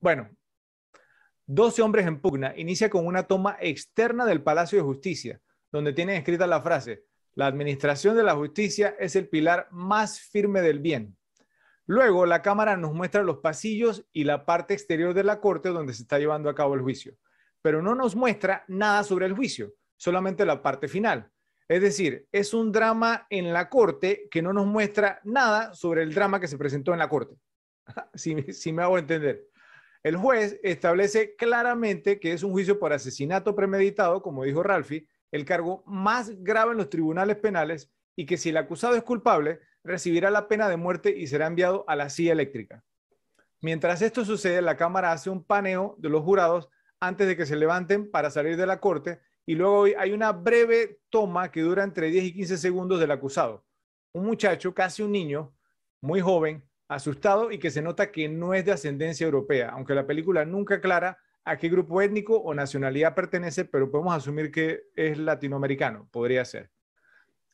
Bueno, 12 hombres en pugna inicia con una toma externa del Palacio de Justicia, donde tiene escrita la frase, la administración de la justicia es el pilar más firme del bien. Luego, la cámara nos muestra los pasillos y la parte exterior de la corte donde se está llevando a cabo el juicio, pero no nos muestra nada sobre el juicio, solamente la parte final. Es decir, es un drama en la corte que no nos muestra nada sobre el drama que se presentó en la corte. si, si me hago entender. El juez establece claramente que es un juicio por asesinato premeditado, como dijo Ralfi, el cargo más grave en los tribunales penales y que si el acusado es culpable, recibirá la pena de muerte y será enviado a la silla eléctrica. Mientras esto sucede, la Cámara hace un paneo de los jurados antes de que se levanten para salir de la corte y luego hay una breve toma que dura entre 10 y 15 segundos del acusado. Un muchacho, casi un niño, muy joven, asustado y que se nota que no es de ascendencia europea, aunque la película nunca aclara a qué grupo étnico o nacionalidad pertenece, pero podemos asumir que es latinoamericano, podría ser.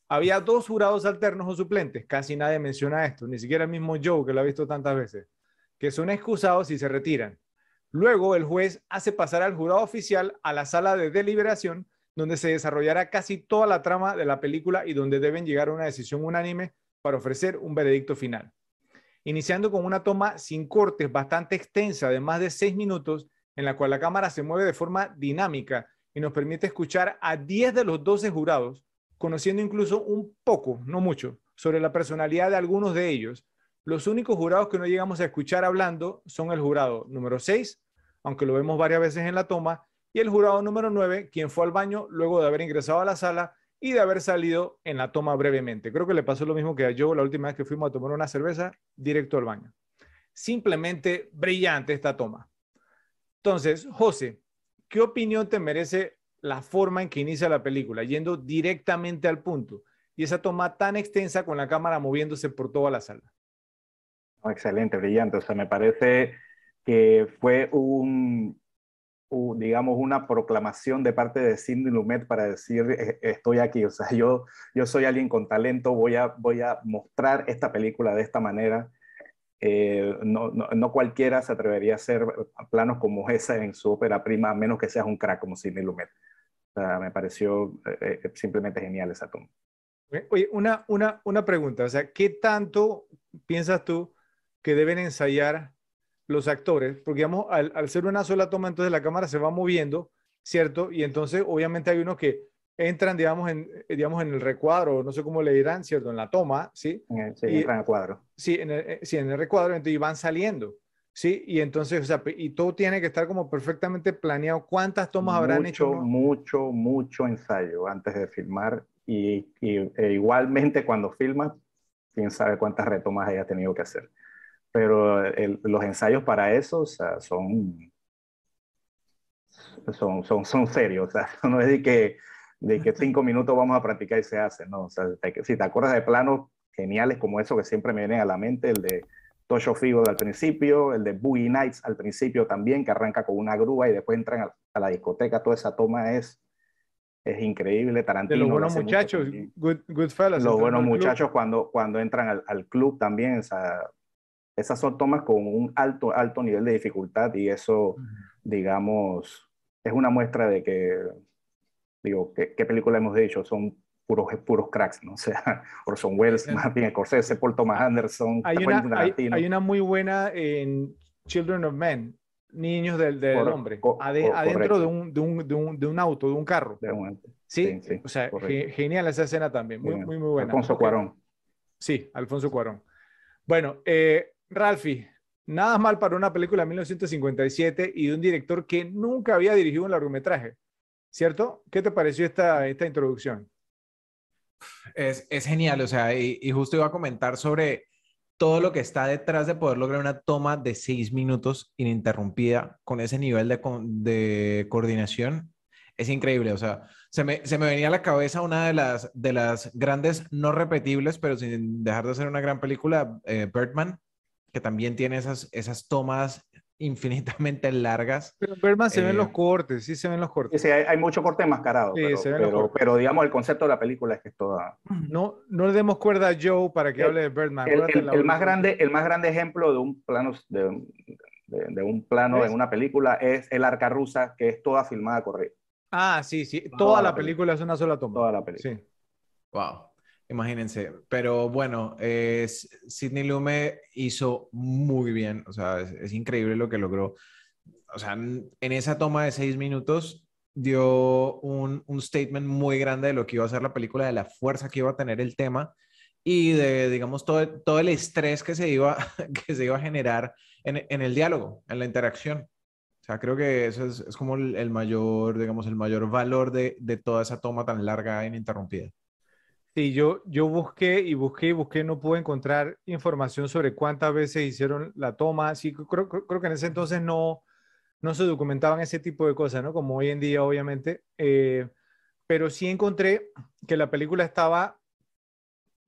Había dos jurados alternos o suplentes, casi nadie menciona esto, ni siquiera el mismo Joe, que lo ha visto tantas veces, que son excusados y se retiran. Luego el juez hace pasar al jurado oficial a la sala de deliberación, donde se desarrollará casi toda la trama de la película y donde deben llegar a una decisión unánime para ofrecer un veredicto final iniciando con una toma sin cortes bastante extensa de más de seis minutos, en la cual la cámara se mueve de forma dinámica y nos permite escuchar a 10 de los 12 jurados, conociendo incluso un poco, no mucho, sobre la personalidad de algunos de ellos. Los únicos jurados que no llegamos a escuchar hablando son el jurado número 6, aunque lo vemos varias veces en la toma, y el jurado número 9, quien fue al baño luego de haber ingresado a la sala y de haber salido en la toma brevemente. Creo que le pasó lo mismo que a yo la última vez que fuimos a tomar una cerveza, directo al baño. Simplemente brillante esta toma. Entonces, José, ¿qué opinión te merece la forma en que inicia la película, yendo directamente al punto? Y esa toma tan extensa con la cámara moviéndose por toda la sala. Excelente, brillante. O sea, me parece que fue un, digamos, una proclamación de parte de Cindy Lumet para decir, e, estoy aquí, o sea, yo, yo soy alguien con talento, voy a, voy a mostrar esta película de esta manera. Eh, no, no, cualquiera se atrevería a hacer planos como esa en su ópera prima, a menos que seas un crack como Sidney Lumet. me pareció eh, eh, simplemente genial esa toma. Oye, una, una, una pregunta, o sea, ¿qué tanto piensas tú que deben ensayar los actores, porque digamos, al, ser una sola toma, entonces la cámara se va moviendo, ¿cierto? Y entonces obviamente hay unos que entran, digamos, en, eh, digamos, en el recuadro, no sé cómo le dirán, ¿cierto? En la toma, ¿sí? en el cuadro. Sí, en el, eh, sí, en el recuadro, y van saliendo, ¿sí? Y entonces, o sea, y todo tiene que estar como perfectamente planeado. ¿Cuántas tomas habrán hecho? Mucho, mucho, ensayo antes de filmar. Y, e igualmente cuando filmas, quién sabe cuántas retomas haya tenido que hacer pero los ensayos para eso son, son, son, son serios, no es de que, de que cinco minutos vamos a practicar y se hace, no, si te acuerdas de planos geniales como eso que siempre me vienen a la mente, el de Tocho Figo al principio, el de Boogie Nights al principio también, que arranca con una grúa y después entran a, la discoteca, toda esa toma es, es increíble. Tarantino. los buenos muchachos, Los buenos muchachos cuando, cuando entran al, club también, esas son tomas con un alto, alto nivel de dificultad y eso, digamos, es una muestra de que, digo, ¿qué, película hemos dicho? Son puros, puros cracks, ¿no? O sea, Orson Welles, más Martin Scorsese, Paul Thomas Anderson. Hay una, hay, una muy buena en Children of Men, niños del, del hombre, adentro de un, de, un, de, un, auto, de un carro. Sí, sí o sea, genial esa escena también, muy, muy, buena. Alfonso Cuarón. Sí, Alfonso Cuarón. Bueno, eh, Ralphie, nada mal para una película de 1957 y de un director que nunca había dirigido un largometraje, ¿cierto? ¿Qué te pareció esta, esta introducción? Es, genial, o sea, y, justo iba a comentar sobre todo lo que está detrás de poder lograr una toma de seis minutos ininterrumpida con ese nivel de, coordinación es increíble. O sea, se me, venía a la cabeza una de las, de las grandes, no repetibles, pero sin dejar de ser una gran película, eh, Birdman, que también tiene esas, esas tomas infinitamente largas. Pero en se ven eh, los cortes, sí se ven los cortes. Sí, hay, mucho corte enmascarado, sí, pero, se ven pero, pero, digamos el concepto de la película es que es toda... No, no le demos cuerda a Joe para que hable de Birdman. El, más grande, el más grande ejemplo de un plano, de, un plano en una película es El Arca Rusa, que es toda filmada corrida. Ah, sí, sí, toda, la, película, película, es una sola toma. Toda la película. Sí. Wow. Imagínense, pero bueno, eh, Sidney Lume hizo muy bien, o sea, es, increíble lo que logró. O sea, en esa toma de seis minutos dio un, statement muy grande de lo que iba a ser la película, de la fuerza que iba a tener el tema y de, digamos, todo, todo el estrés que se iba, que se iba a generar en, el diálogo, en la interacción. O sea, creo que eso es, como el, mayor, digamos, el mayor valor de, de toda esa toma tan larga e ininterrumpida. Sí, yo, yo busqué y busqué y busqué, no pude encontrar información sobre cuántas veces hicieron la toma. Sí, creo, creo, que en ese entonces no, no se documentaban ese tipo de cosas, ¿no? Como hoy en día, obviamente. Eh, pero sí encontré que la película estaba,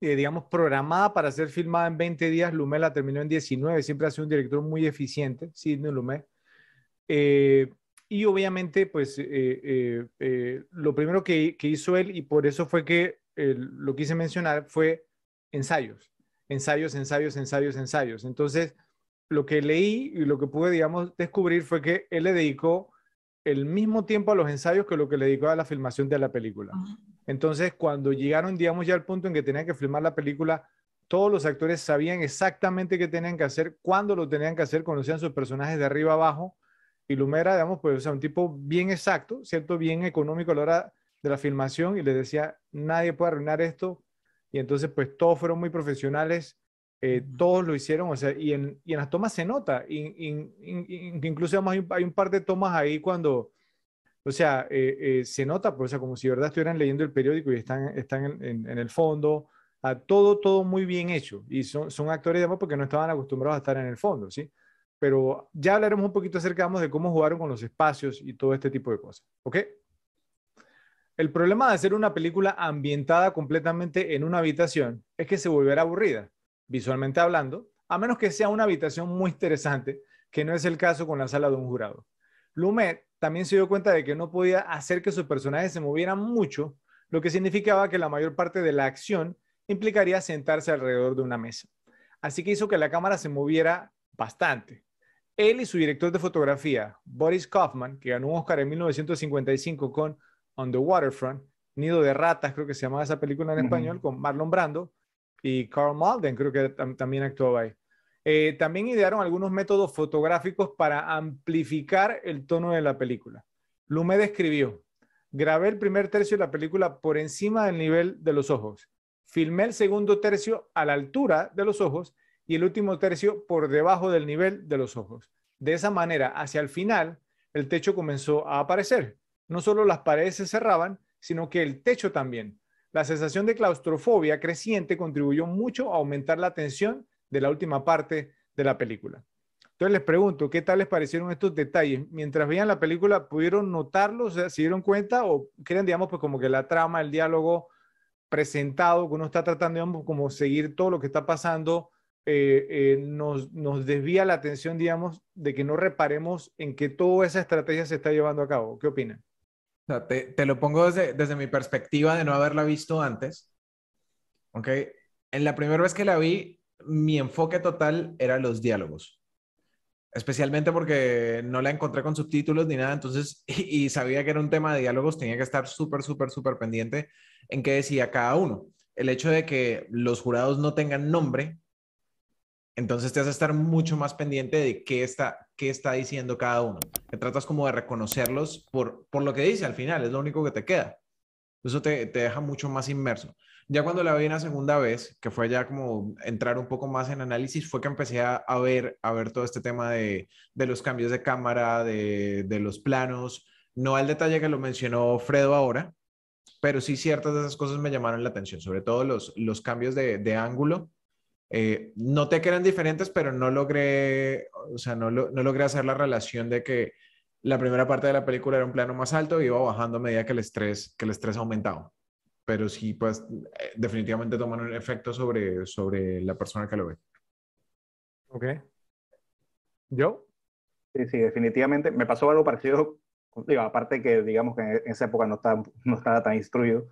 eh, digamos, programada para ser filmada en 20 días. Lumet la terminó en 19. Siempre ha sido un director muy eficiente, Sidney Lumet. Eh, y obviamente, pues eh, eh, eh, lo primero que, que, hizo él, y por eso fue que lo quise mencionar, fue ensayos, ensayos, ensayos, ensayos, ensayos. Entonces, lo que leí y lo que pude, digamos, descubrir fue que él le dedicó el mismo tiempo a los ensayos que lo que le dedicó a la filmación de la película. Entonces, cuando llegaron, digamos, ya al punto en que tenían que filmar la película, todos los actores sabían exactamente qué tenían que hacer, cuándo lo tenían que hacer, conocían sus personajes de arriba abajo, ilumera, digamos, pues, o sea, un tipo bien exacto, ¿cierto? Bien económico a la hora de la filmación y les decía, nadie puede arruinar esto. Y entonces, pues, todos fueron muy profesionales, eh, todos lo hicieron, o sea, y en, las tomas se nota. Y, incluso, hay un, par de tomas ahí cuando, o sea, eh, eh, se nota, pues, o sea, como si de verdad estuvieran leyendo el periódico y están, están en, el fondo, todo, todo muy bien hecho. Y son, son actores, digamos, porque no estaban acostumbrados a estar en el fondo, ¿sí? pero ya hablaremos un poquito acerca de cómo jugaron con los espacios y todo este tipo de cosas. ¿Ok? El problema de hacer una película ambientada completamente en una habitación es que se volverá aburrida, visualmente hablando, a menos que sea una habitación muy interesante, que no es el caso con la sala de un jurado. Lumet también se dio cuenta de que no podía hacer que sus personajes se movieran mucho, lo que significaba que la mayor parte de la acción implicaría sentarse alrededor de una mesa. Así que hizo que la cámara se moviera bastante, él y su director de fotografía, Boris Kaufman, que ganó un Oscar en 1955 con On the Waterfront, Nido de Ratas, creo que se llamaba esa película en español, con Marlon Brando, y Carl Malden, creo que también actuaba ahí. Eh, también idearon algunos métodos fotográficos para amplificar el tono de la película. Lume escribió, grabé el primer tercio de la película por encima del nivel de los ojos, filmé el segundo tercio a la altura de los ojos y el último tercio por debajo del nivel de los ojos. De esa manera, hacia el final, el techo comenzó a aparecer. No solo las paredes se cerraban, sino que el techo también. La sensación de claustrofobia creciente contribuyó mucho a aumentar la tensión de la última parte de la película. Entonces les pregunto, ¿qué tal les parecieron estos detalles? Mientras veían la película, ¿pudieron notarlos? ¿Se dieron cuenta? ¿O creen, digamos, pues como que la trama, el diálogo presentado, que uno está tratando, de como seguir todo lo que está pasando eh, eh, nos, nos, desvía la atención, digamos, de que no reparemos en que toda esa estrategia se está llevando a cabo. ¿Qué opinan? te, lo pongo desde, mi perspectiva de no haberla visto antes. ¿Ok? En la primera vez que la vi, mi enfoque total era los diálogos. Especialmente porque no la encontré con subtítulos ni nada, entonces, y sabía que era un tema de diálogos, tenía que estar súper, súper, súper pendiente en qué decía cada uno. El hecho de que los jurados no tengan nombre entonces te hace estar mucho más pendiente de qué está, qué está diciendo cada uno. Te tratas como de reconocerlos por, por lo que dice al final, es lo único que te queda. Eso te, deja mucho más inmerso. Ya cuando la vi la segunda vez, que fue ya como entrar un poco más en análisis, fue que empecé a, ver, a ver todo este tema de, los cambios de cámara, de, los planos, no al detalle que lo mencionó Fredo ahora, pero sí ciertas de esas cosas me llamaron la atención, sobre todo los, los cambios de, de ángulo eh, noté que eran diferentes, pero no logré, o sea, no, logré hacer la relación de que la primera parte de la película era un plano más alto y iba bajando a medida que el estrés, que el estrés aumentaba. Pero sí, pues eh, definitivamente toman un efecto sobre, sobre la persona que lo ve. Ok. ¿Yo? Sí, sí, definitivamente. Me pasó algo parecido, aparte que digamos que en esa época no estaba tan instruido,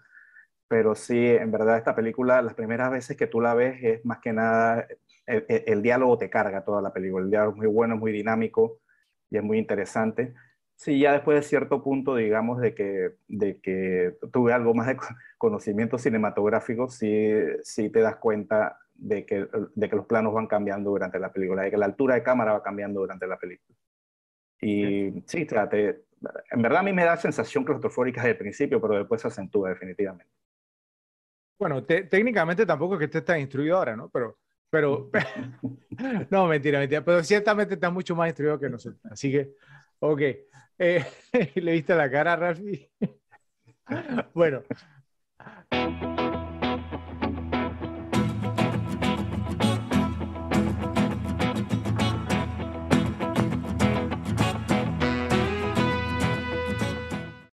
pero sí, en verdad esta película, las primeras veces que tú la ves es más que nada, el, diálogo te carga toda la película, el diálogo es muy bueno, es muy dinámico y es muy interesante. Sí, ya después de cierto punto, digamos, de que, de que tuve algo más de conocimiento cinematográfico, sí, sí te das cuenta de que, de que los planos van cambiando durante la película, de que la altura de cámara va cambiando durante la película. Y sí, trate. en verdad a mí me da sensación claustrofóbica desde el principio, pero después se acentúa definitivamente. Bueno, técnicamente tampoco es que esté tan instruido ahora, ¿no? Pero, pero, no, mentira, mentira, pero ciertamente está mucho más instruido que nosotros. Así que, ok. Eh, ¿Le viste la cara a Rafi? bueno.